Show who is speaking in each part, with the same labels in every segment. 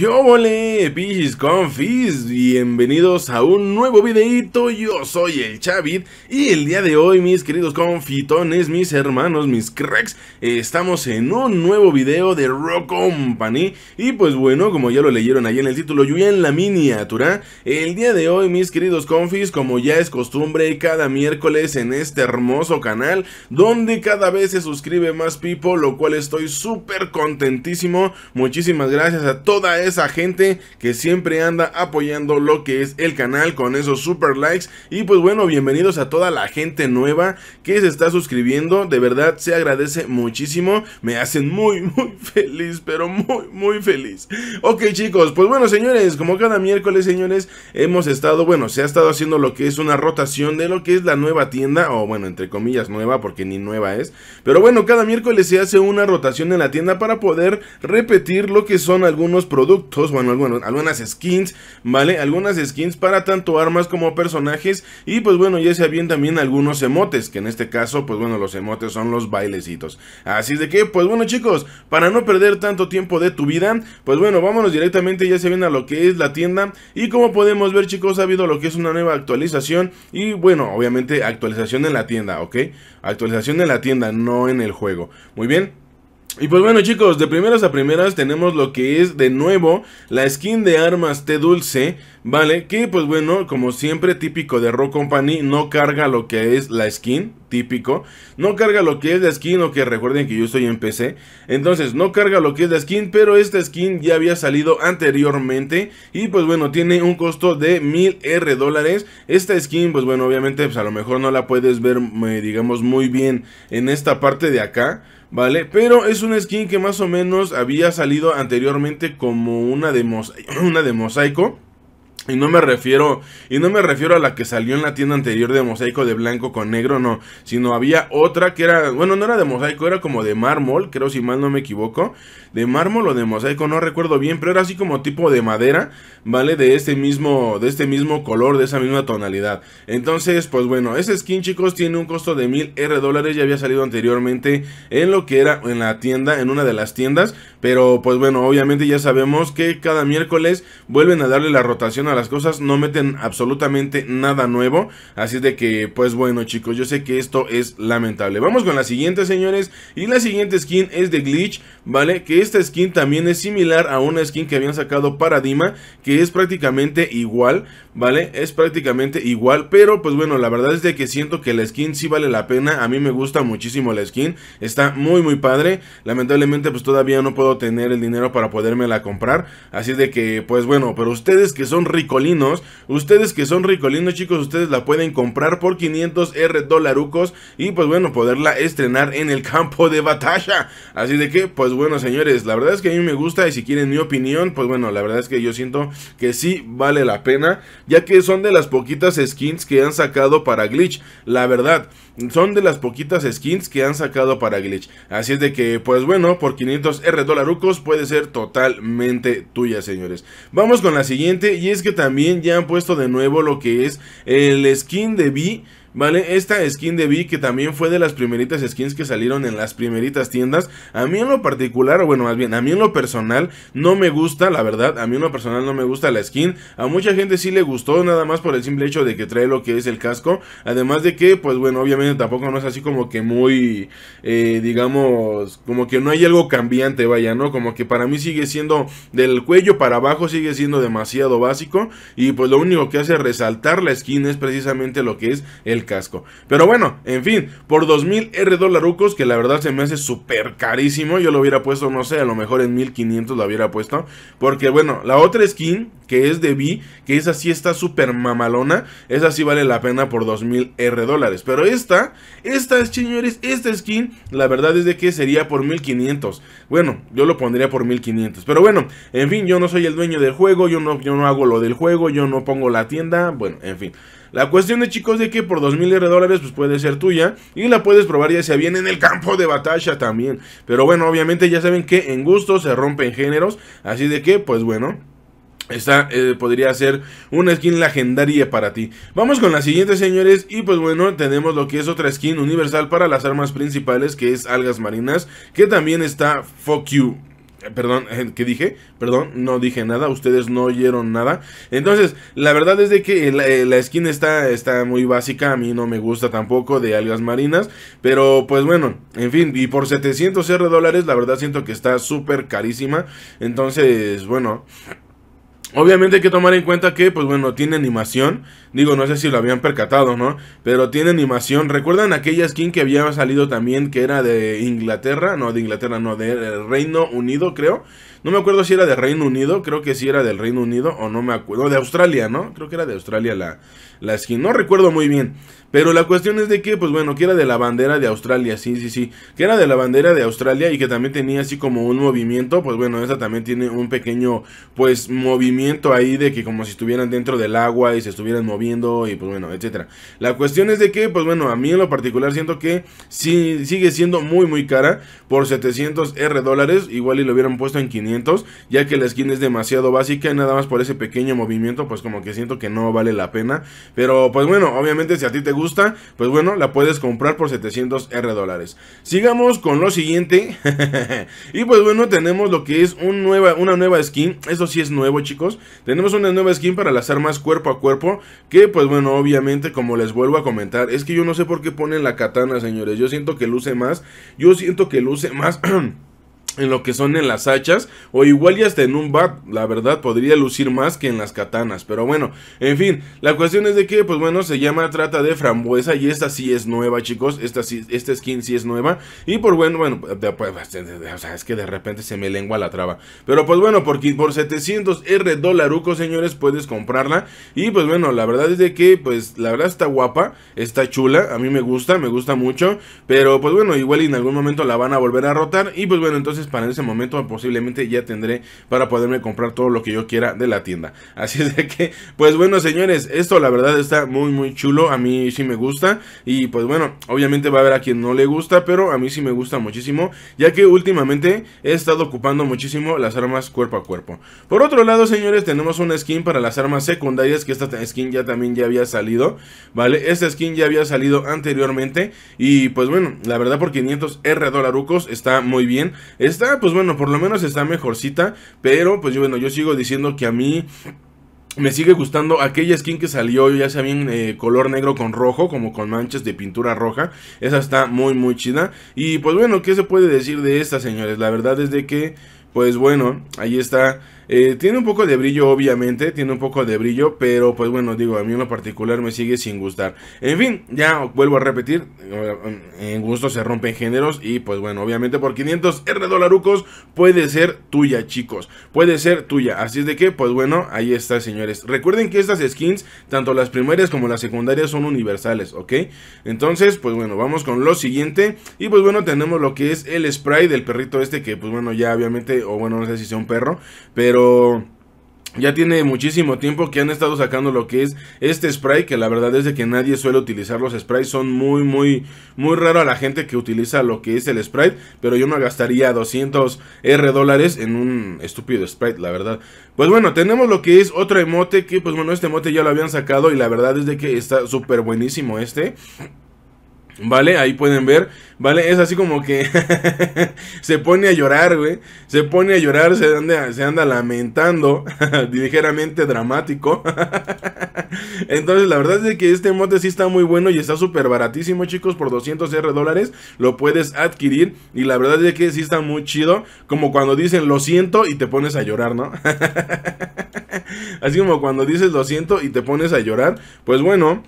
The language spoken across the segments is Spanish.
Speaker 1: Yo ole, Pichis Confis? Bienvenidos a un nuevo videito, yo soy el Chavit y el día de hoy mis queridos confitones, mis hermanos, mis cracks, estamos en un nuevo video de Rock Company y pues bueno, como ya lo leyeron ahí en el título y en la miniatura, el día de hoy mis queridos confis, como ya es costumbre cada miércoles en este hermoso canal, donde cada vez se suscribe más people, lo cual estoy súper contentísimo, muchísimas gracias a toda esta esa gente que siempre anda apoyando lo que es el canal con esos super likes. Y pues bueno, bienvenidos a toda la gente nueva que se está suscribiendo. De verdad, se agradece muchísimo. Me hacen muy, muy feliz, pero muy, muy feliz. Ok chicos, pues bueno señores, como cada miércoles señores, hemos estado, bueno, se ha estado haciendo lo que es una rotación de lo que es la nueva tienda, o bueno, entre comillas nueva, porque ni nueva es. Pero bueno, cada miércoles se hace una rotación en la tienda para poder repetir lo que son algunos productos bueno, algunas, skins, ¿vale? Algunas skins para tanto armas como personajes y pues bueno, ya se habían también algunos emotes, que en este caso, pues bueno, los emotes son los bailecitos. Así de que, pues bueno chicos, para no perder tanto tiempo de tu vida, pues bueno, vámonos directamente ya se viene a lo que es la tienda y como podemos ver chicos, ha habido lo que es una nueva actualización y bueno, obviamente actualización en la tienda, ¿ok? Actualización en la tienda, no en el juego. Muy bien, y pues bueno chicos, de primeras a primeras tenemos lo que es de nuevo la skin de armas T Dulce, ¿vale? Que pues bueno, como siempre típico de Rock Company, no carga lo que es la skin, típico. No carga lo que es la skin, o que recuerden que yo estoy en PC. Entonces, no carga lo que es la skin, pero esta skin ya había salido anteriormente. Y pues bueno, tiene un costo de 1000 R dólares. Esta skin, pues bueno, obviamente, pues a lo mejor no la puedes ver, eh, digamos, muy bien en esta parte de acá. ¿vale? Pero es una skin que más o menos había salido anteriormente como una de, mosaico, una de mosaico y no me refiero, y no me refiero a la que salió en la tienda anterior de mosaico de blanco con negro, no, sino había otra que era, bueno, no era de mosaico, era como de mármol, creo si mal no me equivoco, de mármol o de mosaico, no recuerdo bien, pero era así como tipo de madera, ¿vale? De este mismo de este mismo color, de esa misma tonalidad. Entonces, pues bueno, ese skin, chicos, tiene un costo de 1000 R dólares, ya había salido anteriormente en lo que era en la tienda, en una de las tiendas, pero pues bueno, obviamente ya sabemos que cada miércoles vuelven a darle la rotación a la las cosas, no meten absolutamente nada nuevo. Así de que, pues bueno chicos, yo sé que esto es lamentable. Vamos con la siguiente señores, y la siguiente skin es de Glitch, ¿vale? Que esta skin también es similar a una skin que habían sacado para Dima, que es prácticamente igual, ¿vale? Es prácticamente igual, pero pues bueno, la verdad es de que siento que la skin sí vale la pena, a mí me gusta muchísimo la skin, está muy muy padre, lamentablemente pues todavía no puedo tener el dinero para podérmela comprar, así de que pues bueno, pero ustedes que son ricolinos, ustedes que son ricolinos chicos, ustedes la pueden comprar por 500 R dolarucos y pues bueno, poderla estrenar en el campo de batalla, así de que pues bueno señores, la verdad es que a mí me gusta y si quieren mi opinión, pues bueno, la verdad es que yo siento que sí vale la pena ya que son de las poquitas skins que han sacado para Glitch, la verdad, son de las poquitas skins que han sacado para Glitch, así es de que, pues bueno, por 500 R dolarucos puede ser totalmente tuya, señores. Vamos con la siguiente, y es que también ya han puesto de nuevo lo que es el skin de B, ¿Vale? Esta skin de Vi que también fue de las primeritas skins que salieron en las primeritas tiendas. A mí en lo particular, o bueno, más bien, a mí en lo personal no me gusta, la verdad, a mí en lo personal no me gusta la skin. A mucha gente sí le gustó, nada más por el simple hecho de que trae lo que es el casco. Además de que, pues bueno, obviamente tampoco no es así como que muy, eh, digamos, como que no hay algo cambiante, vaya, ¿no? Como que para mí sigue siendo del cuello para abajo, sigue siendo demasiado básico. Y pues lo único que hace resaltar la skin es precisamente lo que es el casco. Pero bueno, en fin, por 2000 R dolarucos, que la verdad se me hace súper carísimo. Yo lo hubiera puesto, no sé, a lo mejor en 1500 lo hubiera puesto. Porque bueno, la otra skin, que es de B, que esa sí está súper mamalona. Esa sí vale la pena por 2000 R dólares. Pero esta, esta, señores, esta skin, la verdad es de que sería por 1500. Bueno, yo lo pondría por 1500. Pero bueno, en fin, yo no soy el dueño del juego. Yo no, yo no hago lo del juego. Yo no pongo la tienda. Bueno, en fin. La cuestión de chicos de que por 2.000 dólares pues puede ser tuya y la puedes probar ya sea bien en el campo de batalla también. Pero bueno, obviamente ya saben que en gusto se rompen géneros, así de que pues bueno. Esta eh, podría ser una skin legendaria para ti. Vamos con la siguiente, señores. Y pues bueno, tenemos lo que es otra skin universal para las armas principales, que es algas marinas, que también está Fuck You Perdón, eh, ¿qué dije? Perdón, no dije nada, ustedes no oyeron nada. Entonces, la verdad es de que eh, la, skin está, está muy básica, a mí no me gusta tampoco de algas marinas, pero pues bueno, en fin, y por 700 R dólares, la verdad siento que está súper carísima. Entonces, bueno... Obviamente hay que tomar en cuenta que, pues bueno, tiene animación. Digo, no sé si lo habían percatado, ¿no? Pero tiene animación. ¿Recuerdan aquella skin que había salido también que era de Inglaterra? No, de Inglaterra, no, de Reino Unido, creo. No me acuerdo si era de Reino Unido, creo que sí era del Reino Unido, o no me acuerdo. de Australia, ¿no? Creo que era de Australia la, la skin. No recuerdo muy bien. Pero la cuestión es de que, pues bueno, que era de la bandera de Australia, sí, sí, sí. Que era de la bandera de Australia y que también tenía así como un movimiento. Pues bueno, esa también tiene un pequeño, pues, movimiento ahí de que como si estuvieran dentro del agua y se estuvieran moviendo y pues bueno, etcétera. La cuestión es de que, pues bueno, a mí en lo particular siento que sí, sigue siendo muy muy cara por 700 R dólares, igual y lo hubieran puesto en 500, ya que la skin es demasiado básica y nada más por ese pequeño movimiento, pues como que siento que no vale la pena. Pero pues bueno, obviamente si a ti te gusta, pues bueno, la puedes comprar por 700 R dólares. Sigamos con lo siguiente. y pues bueno, tenemos lo que es un nueva, una nueva skin, eso sí es nuevo chicos tenemos una nueva skin para las armas cuerpo a cuerpo. Que pues bueno, obviamente como les vuelvo a comentar. Es que yo no sé por qué ponen la katana, señores. Yo siento que luce más. Yo siento que luce más... en lo que son en las hachas o igual y hasta en un bat, la verdad podría lucir más que en las katanas, pero bueno, en fin, la cuestión es de que pues bueno, se llama trata de frambuesa y esta sí es nueva, chicos, esta sí, esta skin sí es nueva y por bueno, bueno, pues, es que de repente se me lengua la traba, pero pues bueno, por, por 700 R Dólaruco, señores, puedes comprarla y pues bueno, la verdad es de que pues la verdad está guapa, está chula, a mí me gusta, me gusta mucho, pero pues bueno, igual y en algún momento la van a volver a rotar y pues bueno, entonces para para ese momento posiblemente ya tendré para poderme comprar todo lo que yo quiera de la tienda. Así es de que, pues bueno señores, esto la verdad está muy muy chulo. A mí sí me gusta. Y pues bueno, obviamente va a haber a quien no le gusta, pero a mí sí me gusta muchísimo. Ya que últimamente he estado ocupando muchísimo las armas cuerpo a cuerpo. Por otro lado señores, tenemos una skin para las armas secundarias que esta skin ya también ya había salido. Vale, esta skin ya había salido anteriormente. Y pues bueno, la verdad por 500 R está muy bien. Está, pues bueno, por lo menos está mejorcita. Pero, pues bueno, yo sigo diciendo que a mí... Me sigue gustando aquella skin que salió, ya saben, eh, color negro con rojo, como con manchas de pintura roja. Esa está muy, muy chida. Y pues bueno, ¿qué se puede decir de esta, señores? La verdad es de que, pues bueno, ahí está eh, tiene un poco de brillo, obviamente, tiene un poco de brillo, pero pues bueno, digo, a mí en lo particular me sigue sin gustar. En fin, ya vuelvo a repetir, eh, en gusto se rompen géneros y pues bueno, obviamente por 500 R dolarucos puede ser tuya, chicos, puede ser tuya. Así es de que, pues bueno, ahí está, señores. Recuerden que estas skins, tanto las primarias como las secundarias, son universales, ¿ok? Entonces, pues bueno, vamos con lo siguiente y pues bueno, tenemos lo que es el spray del perrito este que pues bueno, ya obviamente, o bueno, no sé si sea un perro, pero ya tiene muchísimo tiempo que han estado sacando lo que es este spray, que la verdad es de que nadie suele utilizar los sprays, son muy, muy, muy raro a la gente que utiliza lo que es el sprite, pero yo no gastaría 200 R dólares en un estúpido sprite, la verdad. Pues bueno, tenemos lo que es otro emote, que pues bueno, este emote ya lo habían sacado y la verdad es de que está súper buenísimo este. ¿Vale? Ahí pueden ver, ¿vale? Es así como que se pone a llorar, güey. Se pone a llorar, se anda, se anda lamentando, ligeramente dramático. Entonces, la verdad es que este mote sí está muy bueno y está súper baratísimo, chicos. Por 200 R dólares lo puedes adquirir. Y la verdad es que sí está muy chido. Como cuando dicen lo siento y te pones a llorar, ¿no? así como cuando dices lo siento y te pones a llorar. Pues bueno,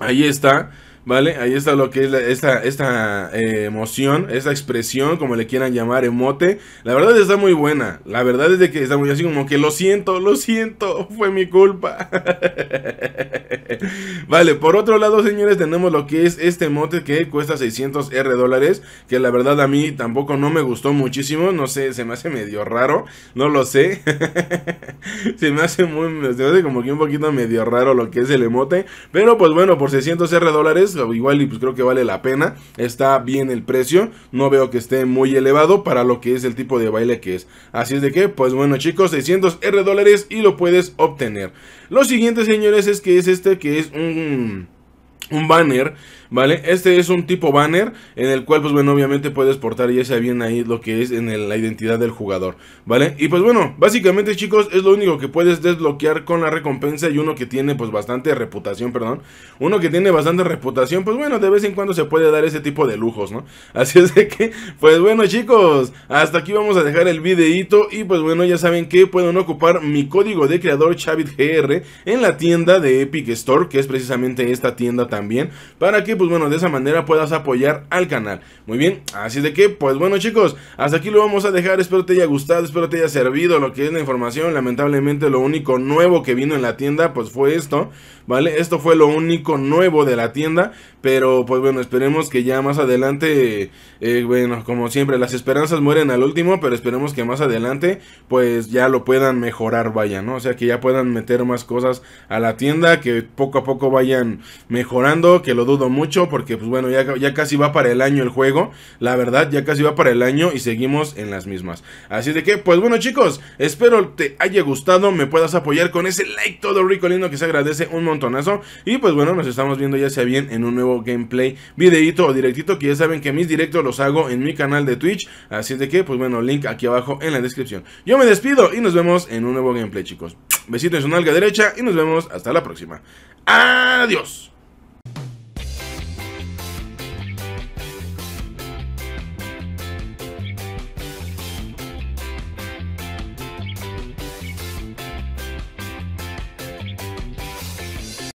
Speaker 1: ahí está. ¿Vale? Ahí está lo que es esta, esta eh, emoción, esta expresión, como le quieran llamar, emote. La verdad está muy buena. La verdad es de que está muy así como que lo siento, lo siento, fue mi culpa. vale, por otro lado, señores, tenemos lo que es este emote que cuesta 600 R dólares. Que la verdad a mí tampoco no me gustó muchísimo. No sé, se me hace medio raro. No lo sé. se me hace muy, se me hace como que un poquito medio raro lo que es el emote. Pero pues bueno, por 600 R dólares igual y pues creo que vale la pena, está bien el precio, no veo que esté muy elevado para lo que es el tipo de baile que es. Así es de que, pues bueno chicos, 600 R dólares y lo puedes obtener. Lo siguiente señores es que es este que es un un banner, ¿vale? Este es un tipo banner en el cual, pues bueno, obviamente puedes portar ya sea bien ahí lo que es en la identidad del jugador, ¿vale? Y pues bueno, básicamente chicos, es lo único que puedes desbloquear con la recompensa y uno que tiene pues bastante reputación, perdón, uno que tiene bastante reputación, pues bueno, de vez en cuando se puede dar ese tipo de lujos, ¿no? Así es de que, pues bueno chicos, hasta aquí vamos a dejar el videito y pues bueno, ya saben que pueden ocupar mi código de creador ChavitGR en la tienda de Epic Store, que es precisamente esta tienda también para que, pues bueno, de esa manera puedas apoyar al canal. Muy bien, así de que, pues bueno chicos, hasta aquí lo vamos a dejar. Espero te haya gustado, espero te haya servido lo que es la información. Lamentablemente lo único nuevo que vino en la tienda, pues fue esto, ¿vale? Esto fue lo único nuevo de la tienda. Pero pues bueno, esperemos que ya más adelante, eh, bueno, como siempre, las esperanzas mueren al último, pero esperemos que más adelante, pues ya lo puedan mejorar, vaya, ¿no? O sea, que ya puedan meter más cosas a la tienda, que poco a poco vayan mejorando que lo dudo mucho, porque pues bueno, ya, ya casi va para el año el juego, la verdad, ya casi va para el año y seguimos en las mismas. Así de que, pues bueno chicos, espero te haya gustado, me puedas apoyar con ese like todo rico lindo que se agradece un montonazo. Y pues bueno, nos estamos viendo ya sea bien en un nuevo gameplay, videito o directito, que ya saben que mis directos los hago en mi canal de Twitch. Así de que, pues bueno, link aquí abajo en la descripción. Yo me despido y nos vemos en un nuevo gameplay chicos. Besito en su nalga derecha y nos vemos hasta la próxima. Adiós.